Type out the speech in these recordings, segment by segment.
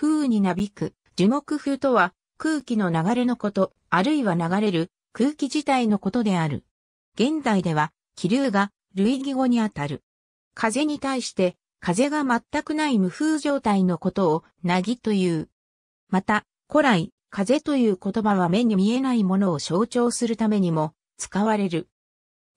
風になびく、樹木風とは、空気の流れのこと、あるいは流れる、空気自体のことである。現代では、気流が類義語にあたる。風に対して、風が全くない無風状態のことを、なぎという。また、古来、風という言葉は目に見えないものを象徴するためにも、使われる。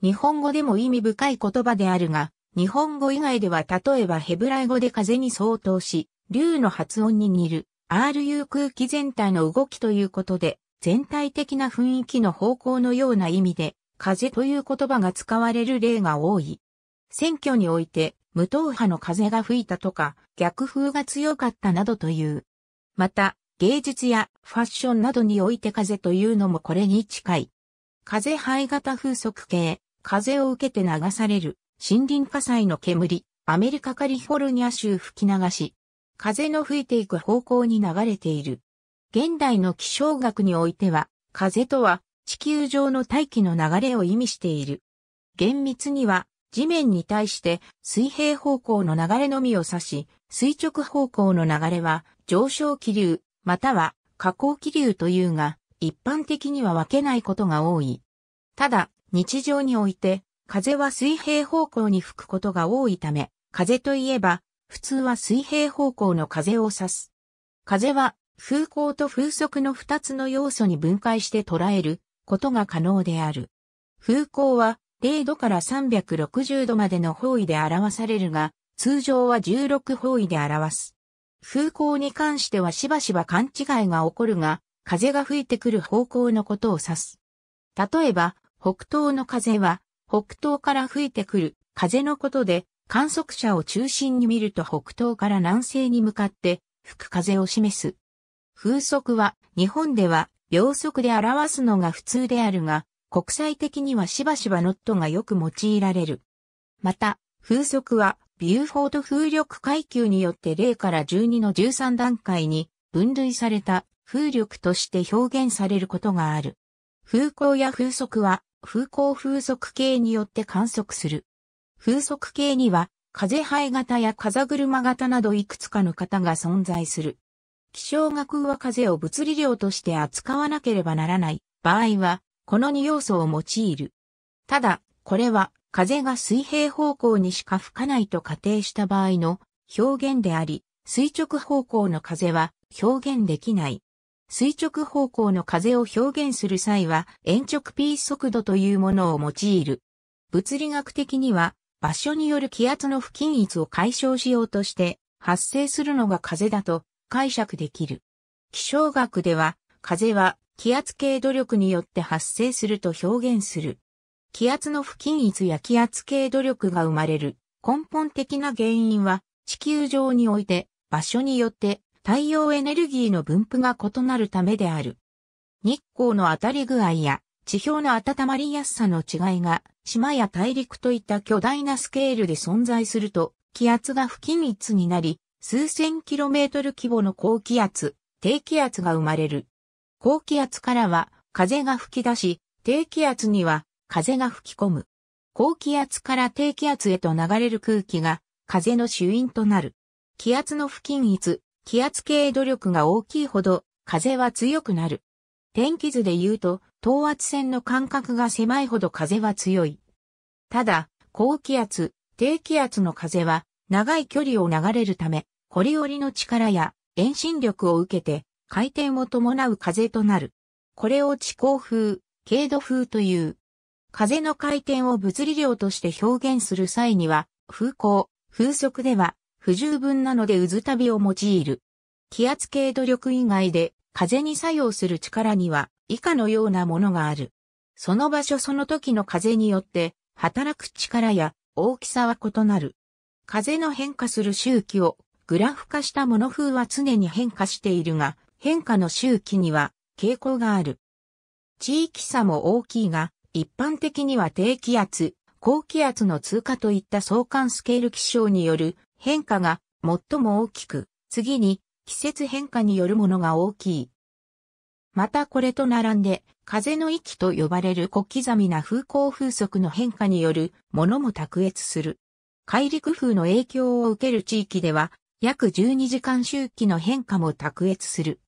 日本語でも意味深い言葉であるが、日本語以外では例えばヘブライ語で風に相当し、竜の発音に似る RU 空気全体の動きということで、全体的な雰囲気の方向のような意味で、風という言葉が使われる例が多い。選挙において、無党派の風が吹いたとか、逆風が強かったなどという。また、芸術やファッションなどにおいて風というのもこれに近い。風肺型風速計、風を受けて流される、森林火災の煙、アメリカカリフォルニア州吹き流し、風の吹いていく方向に流れている。現代の気象学においては、風とは地球上の大気の流れを意味している。厳密には地面に対して水平方向の流れのみを指し、垂直方向の流れは上昇気流、または下降気流というが、一般的には分けないことが多い。ただ、日常において、風は水平方向に吹くことが多いため、風といえば普通は水平方向の風を指す。風は風向と風速の二つの要素に分解して捉えることが可能である。風向は0度から360度までの方位で表されるが、通常は16方位で表す。風向に関してはしばしば勘違いが起こるが、風が吹いてくる方向のことを指す。例えば、北東の風は、北東から吹いてくる風のことで、観測者を中心に見ると北東から南西に向かって吹く風を示す。風速は日本では秒速で表すのが普通であるが、国際的にはしばしばノットがよく用いられる。また、風速はビューフォード風力階級によって0から12の13段階に分類された風力として表現されることがある。風向や風速は風向風速計によって観測する。風速計には、風肺型や風車型などいくつかの型が存在する。気象学は風を物理量として扱わなければならない場合は、この2要素を用いる。ただ、これは風が水平方向にしか吹かないと仮定した場合の表現であり、垂直方向の風は表現できない。垂直方向の風を表現する際は、延直 p 速度というものを用いる。物理学的には、場所による気圧の不均一を解消しようとして発生するのが風だと解釈できる。気象学では風は気圧系努力によって発生すると表現する。気圧の不均一や気圧系努力が生まれる根本的な原因は地球上において場所によって太陽エネルギーの分布が異なるためである。日光の当たり具合や地表の温まりやすさの違いが島や大陸といった巨大なスケールで存在すると、気圧が不均一になり、数千キロメートル規模の高気圧、低気圧が生まれる。高気圧からは風が吹き出し、低気圧には風が吹き込む。高気圧から低気圧へと流れる空気が風の主因となる。気圧の不均一、気圧系努力が大きいほど風は強くなる。天気図で言うと、等圧線の間隔が狭いほど風は強い。ただ、高気圧、低気圧の風は長い距離を流れるため、コリオリの力や遠心力を受けて回転を伴う風となる。これを地高風、軽度風という。風の回転を物理量として表現する際には、風向、風速では不十分なので渦旅を用いる。気圧軽度力以外で風に作用する力には以下のようなものがある。その場所その時の風によって、働く力や大きさは異なる。風の変化する周期をグラフ化したもの風は常に変化しているが、変化の周期には傾向がある。地域差も大きいが、一般的には低気圧、高気圧の通過といった相関スケール気象による変化が最も大きく、次に季節変化によるものが大きい。またこれと並んで、風の域と呼ばれる小刻みな風向風速の変化によるものも卓越する。海陸風の影響を受ける地域では、約12時間周期の変化も卓越する。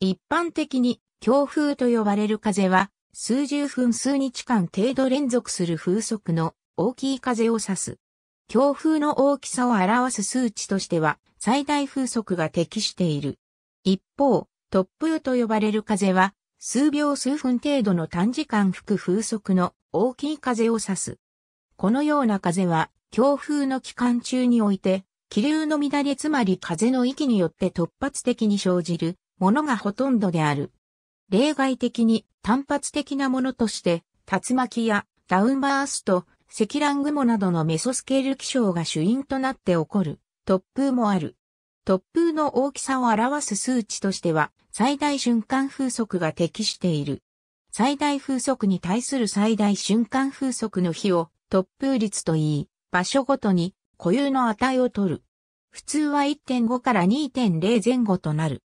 一般的に、強風と呼ばれる風は、数十分数日間程度連続する風速の大きい風を指す。強風の大きさを表す数値としては、最大風速が適している。一方、突風と呼ばれる風は、数秒数分程度の短時間吹く風速の大きい風を指す。このような風は、強風の期間中において、気流の乱れつまり風の域によって突発的に生じるものがほとんどである。例外的に単発的なものとして、竜巻やダウンバースト、積乱雲などのメソスケール気象が主因となって起こる突風もある。突風の大きさを表す数値としては、最大瞬間風速が適している。最大風速に対する最大瞬間風速の比を突風率と言い、場所ごとに固有の値を取る。普通は1.5から2.0前後となる。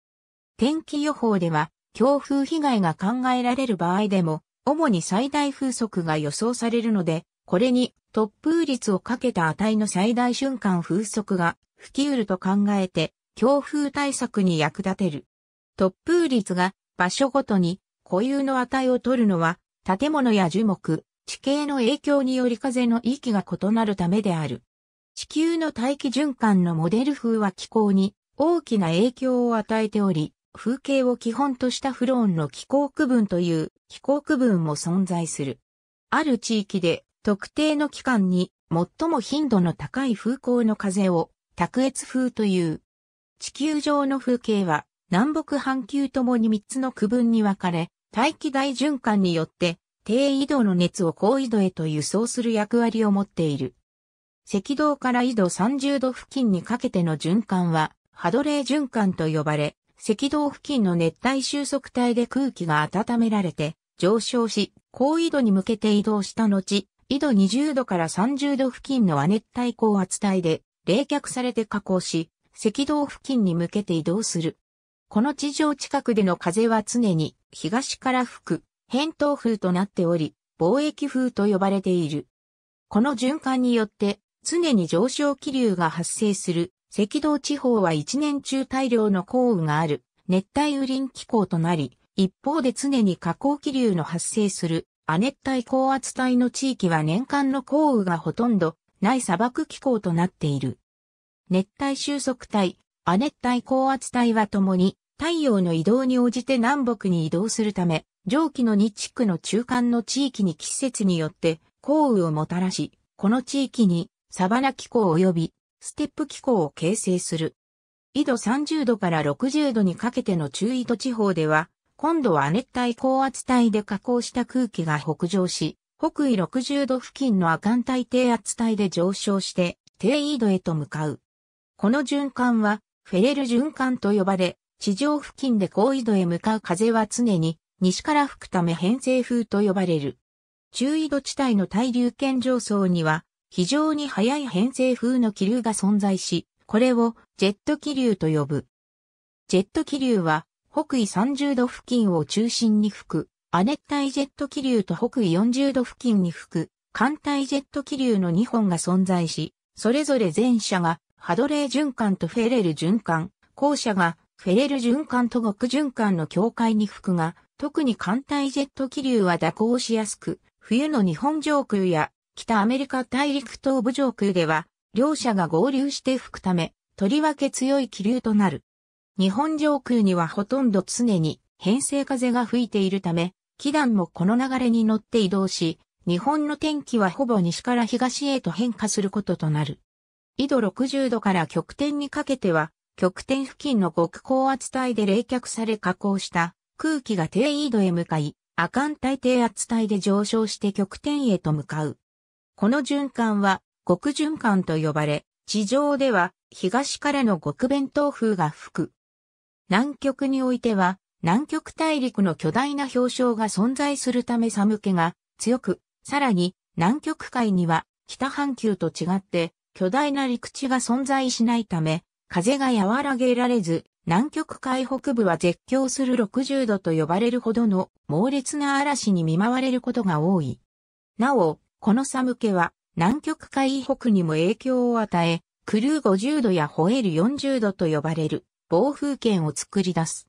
天気予報では、強風被害が考えられる場合でも、主に最大風速が予想されるので、これに突風率をかけた値の最大瞬間風速が吹きうると考えて、強風対策に役立てる。突風率が場所ごとに固有の値を取るのは、建物や樹木、地形の影響により風の域が異なるためである。地球の大気循環のモデル風は気候に大きな影響を与えており、風景を基本としたフローンの気候区分という気候区分も存在する。ある地域で特定の期間に最も頻度の高い風向の風を卓越風という。地球上の風景は南北半球ともに3つの区分に分かれ、大気大循環によって低緯度の熱を高緯度へと輸送する役割を持っている。赤道から緯度30度付近にかけての循環はハドレー循環と呼ばれ、赤道付近の熱帯収束帯で空気が温められて上昇し、高緯度に向けて移動した後、緯度20度から30度付近の亜熱帯高圧帯で冷却されて加工し、赤道付近に向けて移動する。この地上近くでの風は常に東から吹く偏東風となっており、貿易風と呼ばれている。この循環によって常に上昇気流が発生する赤道地方は一年中大量の降雨がある熱帯雨林気候となり、一方で常に下降気流の発生する亜熱帯高圧帯の地域は年間の降雨がほとんどない砂漠気候となっている。熱帯収束帯、亜熱帯高圧帯はともに太陽の移動に応じて南北に移動するため、上記の2地区の中間の地域に季節によって降雨をもたらし、この地域にサバナ気候及びステップ気候を形成する。緯度30度から60度にかけての中緯度地方では、今度は亜熱帯高圧帯で加工した空気が北上し、北緯60度付近の亜寒帯低圧帯で上昇して低緯度へと向かう。この循環はフェレル循環と呼ばれ、地上付近で高緯度へ向かう風は常に西から吹くため偏西風と呼ばれる。中緯度地帯の対流圏上層には非常に速い偏西風の気流が存在し、これをジェット気流と呼ぶ。ジェット気流は北緯30度付近を中心に吹く亜熱帯ジェット気流と北緯40度付近に吹く、寒帯ジェット気流の2本が存在し、それぞれ前者がハドレー循環とフェレル循環、後者がフェレル循環と極循環の境界に吹くが、特に寒帯ジェット気流は蛇行しやすく、冬の日本上空や北アメリカ大陸東部上空では、両者が合流して吹くため、とりわけ強い気流となる。日本上空にはほとんど常に偏西風が吹いているため、気団もこの流れに乗って移動し、日本の天気はほぼ西から東へと変化することとなる。緯度60度から極点にかけては、極点付近の極高圧帯で冷却され下降した空気が低緯度へ向かい、亜寒帯低圧帯で上昇して極点へと向かう。この循環は極循環と呼ばれ、地上では東からの極弁当風が吹く。南極においては南極大陸の巨大な氷床が存在するため寒気が強く、さらに南極海には北半球と違って巨大な陸地が存在しないため、風が和らげられず、南極海北部は絶叫する60度と呼ばれるほどの猛烈な嵐に見舞われることが多い。なお、この寒気は南極海北にも影響を与え、クルー50度やホエル40度と呼ばれる暴風圏を作り出す。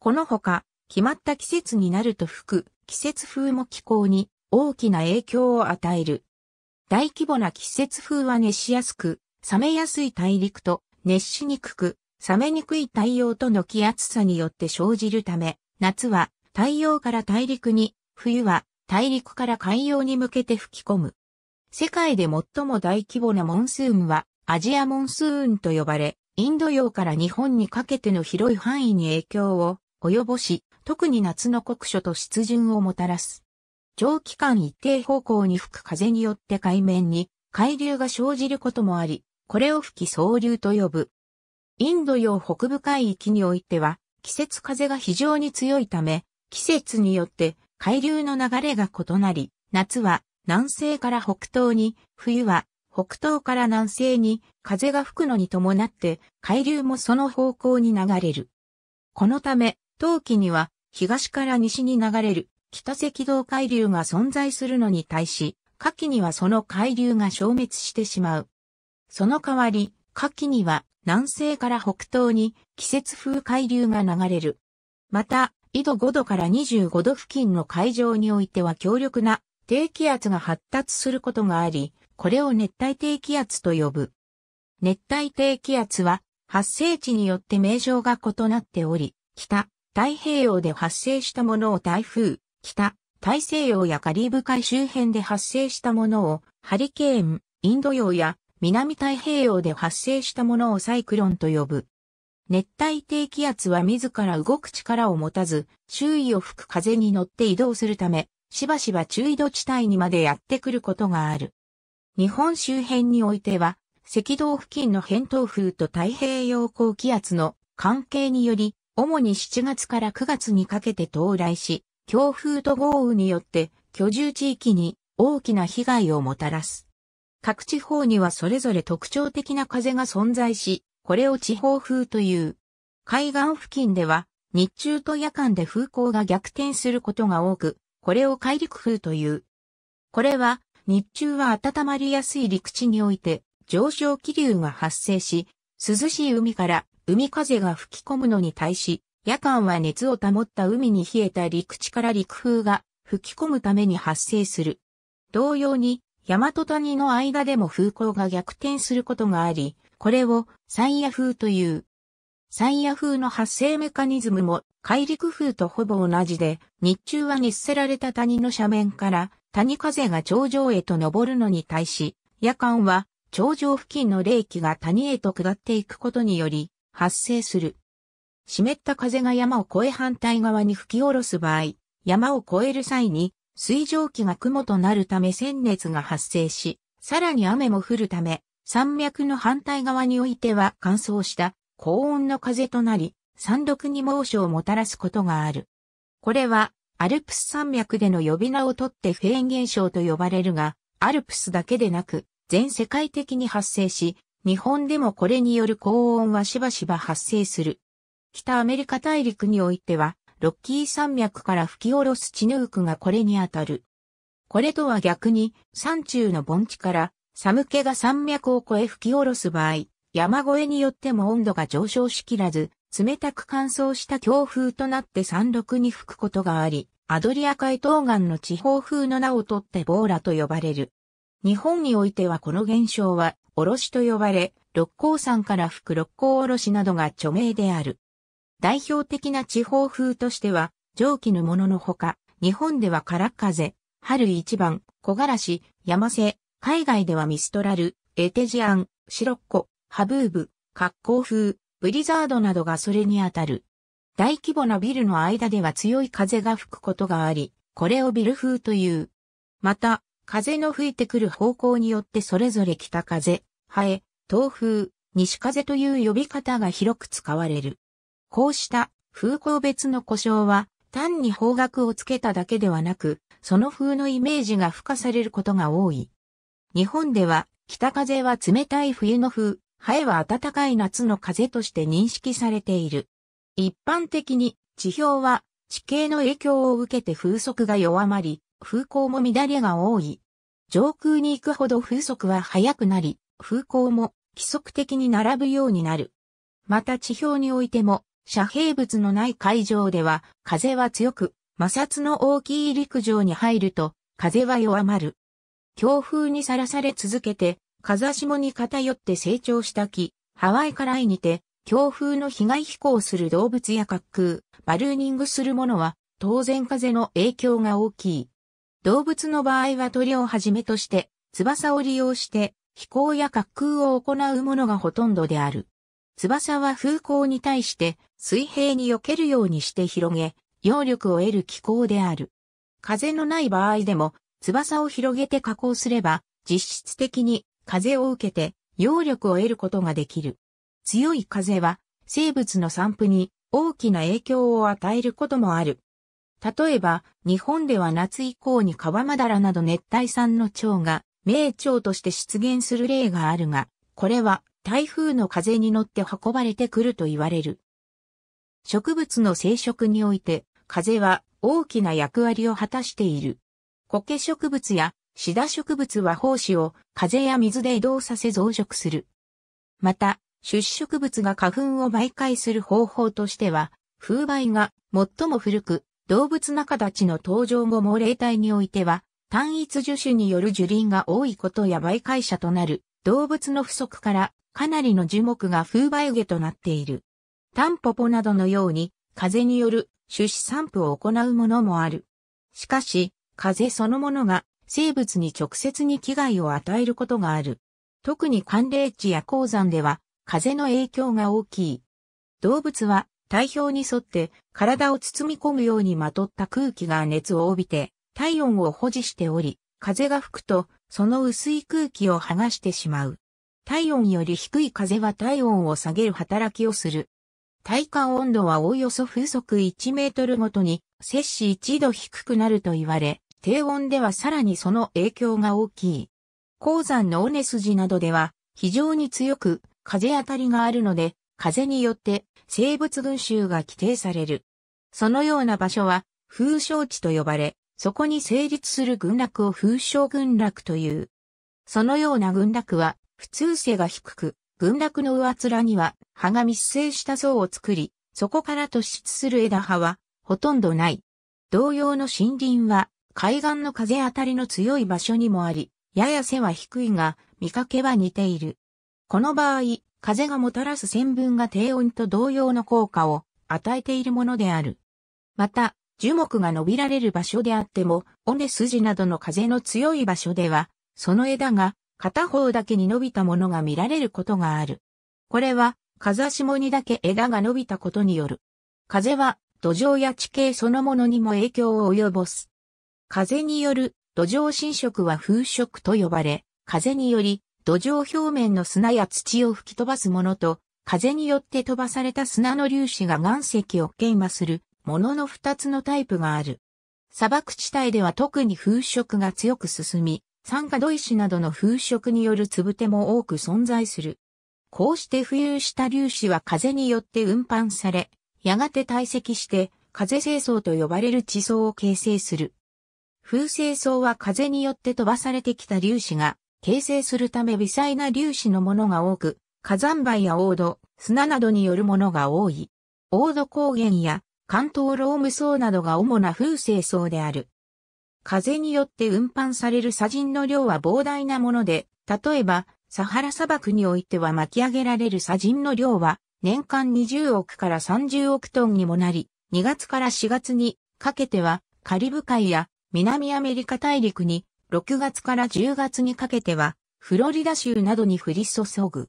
このほか、決まった季節になると吹く季節風も気候に大きな影響を与える。大規模な季節風は熱しやすく、冷めやすい大陸と熱しにくく、冷めにくい太陽との気圧差によって生じるため、夏は太陽から大陸に、冬は大陸から海洋に向けて吹き込む。世界で最も大規模なモンスーンはアジアモンスーンと呼ばれ、インド洋から日本にかけての広い範囲に影響を及ぼし、特に夏の酷暑と湿潤をもたらす。長期間一定方向に吹く風によって海面に海流が生じることもあり、これを吹き総流と呼ぶ。インド洋北部海域においては、季節風が非常に強いため、季節によって海流の流れが異なり、夏は南西から北東に、冬は北東から南西に風が吹くのに伴って海流もその方向に流れる。このため冬季には東から西に流れる北赤道海流が存在するのに対し、夏季にはその海流が消滅してしまう。その代わり、夏季には南西から北東に季節風海流が流れる。また、緯度5度から25度付近の海上においては強力な低気圧が発達することがあり、これを熱帯低気圧と呼ぶ。熱帯低気圧は発生地によって名称が異なっており、北、太平洋で発生したものを台風、北、大西洋やカリブ海周辺で発生したものをハリケーン、インド洋や南太平洋で発生したものをサイクロンと呼ぶ。熱帯低気圧は自ら動く力を持たず、周囲を吹く風に乗って移動するため、しばしば中緯度地帯にまでやってくることがある。日本周辺においては、赤道付近の扁桃風と太平洋高気圧の関係により、主に7月から9月にかけて到来し、強風と豪雨によって居住地域に大きな被害をもたらす。各地方にはそれぞれ特徴的な風が存在し、これを地方風という。海岸付近では、日中と夜間で風向が逆転することが多く、これを海陸風という。これは、日中は温まりやすい陸地において、上昇気流が発生し、涼しい海から海風が吹き込むのに対し、夜間は熱を保った海に冷えた陸地から陸風が吹き込むために発生する。同様に、山と谷の間でも風向が逆転することがあり、これを山野風という。山野風の発生メカニズムも海陸風とほぼ同じで、日中は熱せられた谷の斜面から谷風が頂上へと登るのに対し、夜間は頂上付近の冷気が谷へと下っていくことにより、発生する。湿った風が山を越え反対側に吹き下ろす場合、山を越える際に水蒸気が雲となるため鮮熱が発生し、さらに雨も降るため、山脈の反対側においては乾燥した高温の風となり、山麓に猛暑をもたらすことがある。これは、アルプス山脈での呼び名をとってフェーン現象と呼ばれるが、アルプスだけでなく、全世界的に発生し、日本でもこれによる高温はしばしば発生する。北アメリカ大陸においては、ロッキー山脈から吹き下ろすチヌークがこれにあたる。これとは逆に、山中の盆地から寒気が山脈を越え吹き下ろす場合、山越えによっても温度が上昇しきらず、冷たく乾燥した強風となって山麓に吹くことがあり、アドリア海東岸の地方風の名をとってボーラと呼ばれる。日本においてはこの現象は、おろしと呼ばれ、六甲山から吹く六甲おろしなどが著名である。代表的な地方風としては、蒸気のもののほか、日本では空風、春一番、木枯らし、山瀬、海外ではミストラル、エテジアン、シロッコ、ハブーブ、格好風、ブリザードなどがそれにあたる。大規模なビルの間では強い風が吹くことがあり、これをビル風という。また、風の吹いてくる方向によってそれぞれ北風、ハエ、東風、西風という呼び方が広く使われる。こうした風向別の故障は単に方角をつけただけではなく、その風のイメージが付加されることが多い。日本では北風は冷たい冬の風、ハエは暖かい夏の風として認識されている。一般的に地表は地形の影響を受けて風速が弱まり、風向も乱れが多い。上空に行くほど風速は速くなり、風向も規則的に並ぶようになる。また地表においても、遮蔽物のない海上では、風は強く、摩擦の大きい陸上に入ると、風は弱まる。強風にさらされ続けて、風下に偏って成長した木、ハワイから愛にて、強風の被害飛行する動物や滑空、バルーニングするものは、当然風の影響が大きい。動物の場合は鳥をはじめとして、翼を利用して飛行や滑空を行うものがほとんどである。翼は風向に対して水平に避けるようにして広げ、揚力を得る気候である。風のない場合でも、翼を広げて加工すれば、実質的に風を受けて揚力を得ることができる。強い風は生物の散布に大きな影響を与えることもある。例えば、日本では夏以降に川マダラなど熱帯産の蝶が、名蝶として出現する例があるが、これは台風の風に乗って運ばれてくると言われる。植物の生殖において、風は大きな役割を果たしている。苔植物やシダ植物は胞子を風や水で移動させ増殖する。また、種子植物が花粉を媒介する方法としては、風媒が最も古く、動物仲立ちの登場後も霊体においては、単一樹種による樹林が多いことや媒介者となる動物の不足からかなりの樹木が風梅下となっている。タンポポなどのように風による種子散布を行うものもある。しかし、風そのものが生物に直接に危害を与えることがある。特に寒冷地や鉱山では風の影響が大きい。動物は体表に沿って体を包み込むようにまとった空気が熱を帯びて体温を保持しており、風が吹くとその薄い空気を剥がしてしまう。体温より低い風は体温を下げる働きをする。体感温度はおおよそ風速1メートルごとに摂氏1度低くなると言われ、低温ではさらにその影響が大きい。鉱山の尾根筋などでは非常に強く風当たりがあるので風によって生物群衆が規定される。そのような場所は風昇地と呼ばれ、そこに成立する群落を風昇群落という。そのような群落は普通性が低く、群落の上面には葉が密生した層を作り、そこから突出する枝葉はほとんどない。同様の森林は海岸の風当たりの強い場所にもあり、やや背は低いが見かけは似ている。この場合、風がもたらす線分が低温と同様の効果を与えているものである。また、樹木が伸びられる場所であっても、尾根筋などの風の強い場所では、その枝が片方だけに伸びたものが見られることがある。これは、風下にだけ枝が伸びたことによる。風は土壌や地形そのものにも影響を及ぼす。風による土壌侵食は風食と呼ばれ、風により土壌表面の砂や土を吹き飛ばすものと、風によって飛ばされた砂の粒子が岩石を研磨するものの二つのタイプがある。砂漠地帯では特に風色が強く進み、酸化土石などの風色によるつぶても多く存在する。こうして浮遊した粒子は風によって運搬され、やがて堆積して風清層と呼ばれる地層を形成する。風清層は風によって飛ばされてきた粒子が形成するため微細な粒子のものが多く、火山灰や黄土、砂などによるものが多い。黄土高原や関東ローム層などが主な風成層である。風によって運搬される砂塵の量は膨大なもので、例えば、サハラ砂漠においては巻き上げられる砂塵の量は、年間20億から30億トンにもなり、2月から4月にかけては、カリブ海や南アメリカ大陸に6月から10月にかけては、フロリダ州などに降り注ぐ。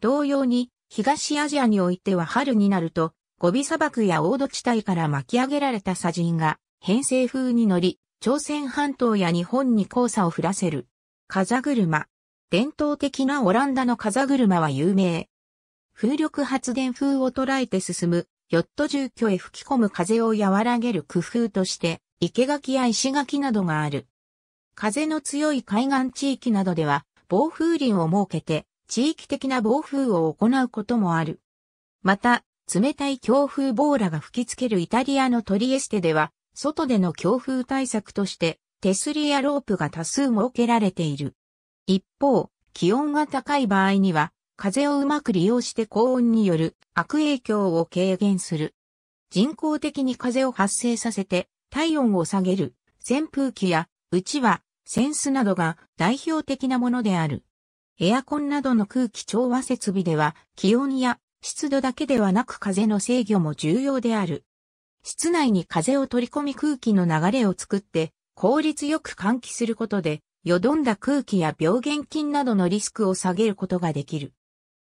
同様に、東アジアにおいては春になると、ゴビ砂漠やオード地帯から巻き上げられた砂塵が、偏西風に乗り、朝鮮半島や日本に交差を降らせる。風車。伝統的なオランダの風車は有名。風力発電風を捉えて進む、ヨット住居へ吹き込む風を和らげる工夫として、生垣や石垣などがある。風の強い海岸地域などでは、暴風林を設けて、地域的な暴風を行うこともある。また、冷たい強風ボーラが吹きつけるイタリアのトリエステでは、外での強風対策として、手すりやロープが多数設けられている。一方、気温が高い場合には、風をうまく利用して高温による悪影響を軽減する。人工的に風を発生させて体温を下げる扇風機やうちわ、扇子などが代表的なものである。エアコンなどの空気調和設備では気温や湿度だけではなく風の制御も重要である。室内に風を取り込み空気の流れを作って効率よく換気することで、よどんだ空気や病原菌などのリスクを下げることができる。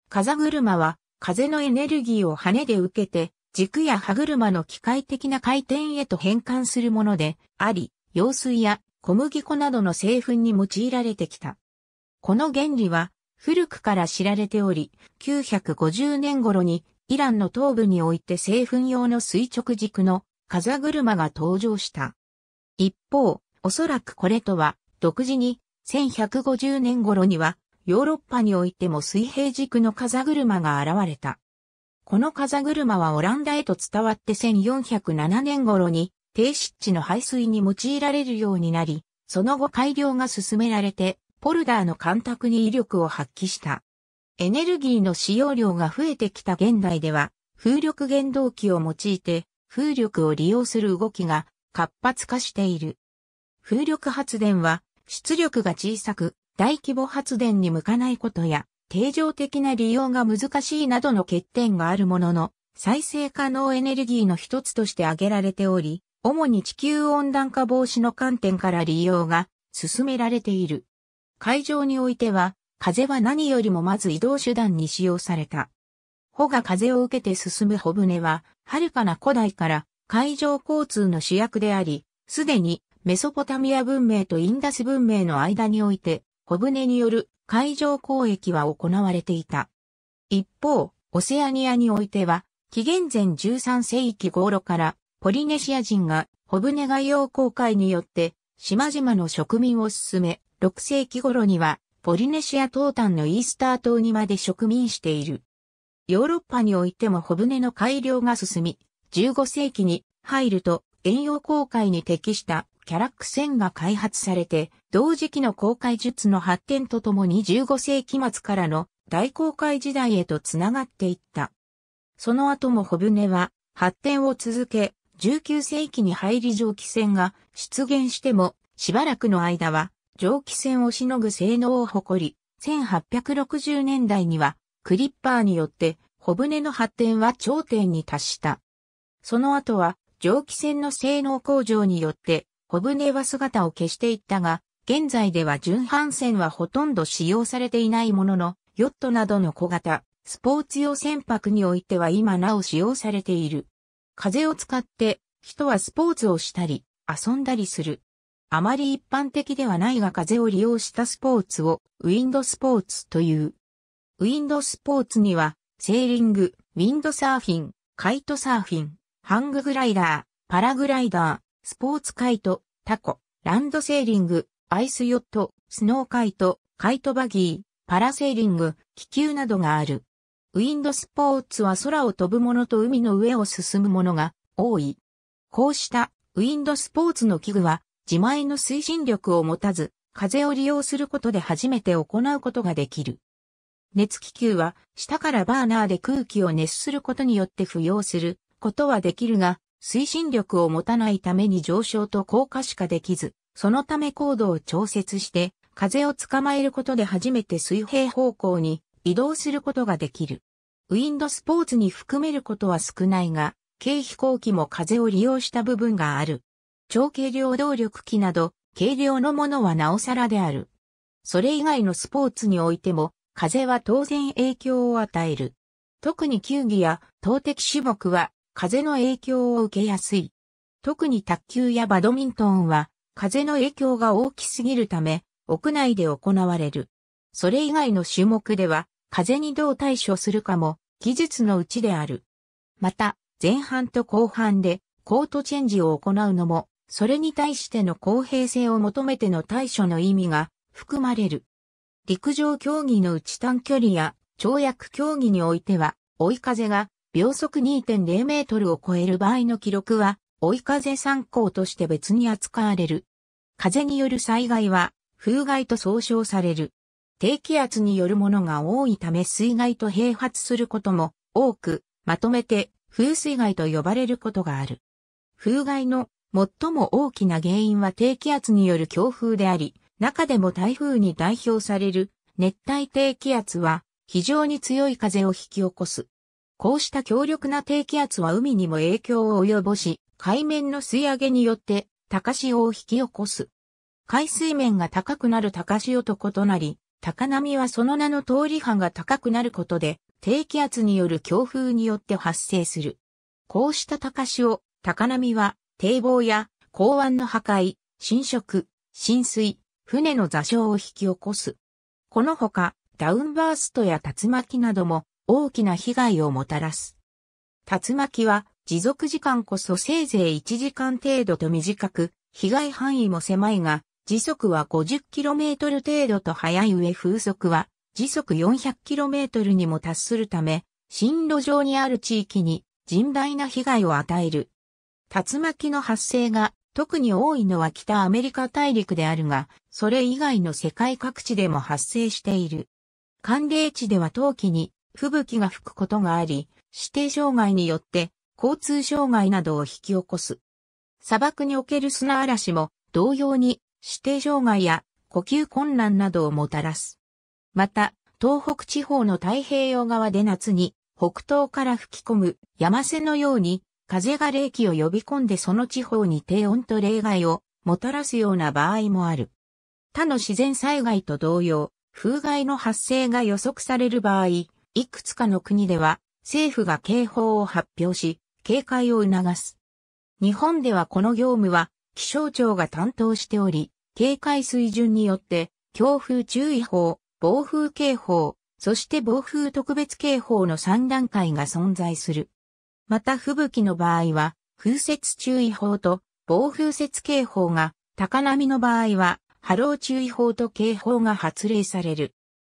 風車は風のエネルギーを羽で受けて軸や歯車の機械的な回転へと変換するものであり、用水や小麦粉などの製粉に用いられてきた。この原理は古くから知られており、950年頃にイランの東部において製粉用の垂直軸の風車が登場した。一方、おそらくこれとは独自に1150年頃にはヨーロッパにおいても水平軸の風車が現れた。この風車はオランダへと伝わって1407年頃に低湿地の排水に用いられるようになり、その後改良が進められて、ポルダーの干拓に威力を発揮した。エネルギーの使用量が増えてきた現代では、風力原動機を用いて、風力を利用する動きが活発化している。風力発電は、出力が小さく、大規模発電に向かないことや、定常的な利用が難しいなどの欠点があるものの、再生可能エネルギーの一つとして挙げられており、主に地球温暖化防止の観点から利用が進められている。海上においては、風は何よりもまず移動手段に使用された。帆が風を受けて進む帆船は、遥かな古代から海上交通の主役であり、すでにメソポタミア文明とインダス文明の間において、帆船による海上交易は行われていた。一方、オセアニアにおいては、紀元前13世紀頃からポリネシア人がホブネガ洋航海によって島々の植民を進め、6世紀頃にはポリネシア東端のイースター島にまで植民している。ヨーロッパにおいてもホブネの改良が進み、15世紀に入ると遠洋航海に適したキャラック船が開発されて、同時期の航海術の発展とともに15世紀末からの大航海時代へとつながっていった。その後も小舟は発展を続け、19世紀に入り蒸気船が出現しても、しばらくの間は蒸気船をしのぐ性能を誇り、1860年代にはクリッパーによって小舟の発展は頂点に達した。その後は蒸気船の性能向上によって小舟は姿を消していったが、現在では純帆船はほとんど使用されていないものの、ヨットなどの小型、スポーツ用船舶においては今なお使用されている。風を使って人はスポーツをしたり遊んだりする。あまり一般的ではないが風を利用したスポーツをウィンドスポーツという。ウィンドスポーツにはセーリング、ウィンドサーフィン、カイトサーフィン、ハンググライダー、パラグライダー、スポーツカイト、タコ、ランドセーリング、アイスヨット、スノーカイト、カイトバギー、パラセーリング、気球などがある。ウィンドスポーツは空を飛ぶものと海の上を進むものが多い。こうしたウィンドスポーツの器具は自前の推進力を持たず、風を利用することで初めて行うことができる。熱気球は下からバーナーで空気を熱することによって浮揚することはできるが、推進力を持たないために上昇と降下しかできず、そのため高度を調節して、風を捕まえることで初めて水平方向に移動することができる。ウィンドスポーツに含めることは少ないが、軽飛行機も風を利用した部分がある。超軽量動力機など、軽量のものはなおさらである。それ以外のスポーツにおいても、風は当然影響を与える。特に球技や投擲種目は、風の影響を受けやすい。特に卓球やバドミントンは、風の影響が大きすぎるため、屋内で行われる。それ以外の種目では、風にどう対処するかも技術のうちである。また、前半と後半でコートチェンジを行うのも、それに対しての公平性を求めての対処の意味が含まれる。陸上競技のうち短距離や跳躍競技においては、追い風が秒速2.0メートルを超える場合の記録は、追い風参考として別に扱われる。風による災害は、風害と総称される。低気圧によるものが多いため水害と併発することも多く、まとめて風水害と呼ばれることがある。風害の最も大きな原因は低気圧による強風であり、中でも台風に代表される熱帯低気圧は非常に強い風を引き起こす。こうした強力な低気圧は海にも影響を及ぼし、海面の吸い上げによって高潮を引き起こす。海水面が高くなる高潮と異なり、高波はその名の通り波が高くなることで、低気圧による強風によって発生する。こうした高潮高波は、堤防や港湾の破壊、浸食、浸水、船の座礁を引き起こす。このほか、ダウンバーストや竜巻なども大きな被害をもたらす。竜巻は持続時間こそせいぜい1時間程度と短く、被害範囲も狭いが、時速は 50km 程度と速い上風速は時速 400km にも達するため、進路上にある地域に甚大な被害を与える。竜巻の発生が特に多いのは北アメリカ大陸であるが、それ以外の世界各地でも発生している。寒冷地では冬季に吹雪が吹くことがあり、指定障害によって交通障害などを引き起こす。砂漠における砂嵐も同様に指定障害や呼吸困難などをもたらす。また、東北地方の太平洋側で夏に北東から吹き込む山瀬のように風が冷気を呼び込んでその地方に低温と冷害をもたらすような場合もある。他の自然災害と同様、風害の発生が予測される場合、いくつかの国では政府が警報を発表し、警戒を促す。日本ではこの業務は気象庁が担当しており、警戒水準によって、強風注意報、暴風警報、そして暴風特別警報の3段階が存在する。また吹雪の場合は、風雪注意報と暴風雪警報が、高波の場合は、波浪注意報と警報が発令される。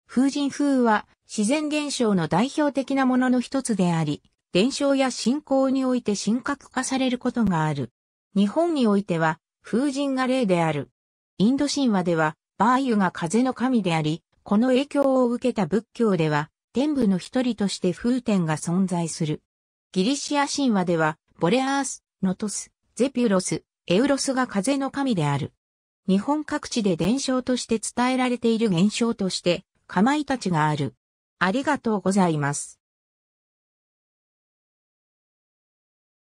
風神風は自然現象の代表的なものの一つであり、伝承や信仰において神格化されることがある。日本においては、風神が例である。インド神話では、バーユが風の神であり、この影響を受けた仏教では、天部の一人として風天が存在する。ギリシア神話では、ボレアース、ノトス、ゼピュロス、エウロスが風の神である。日本各地で伝承として伝えられている現象として、かまいたちがある。ありがとうございます。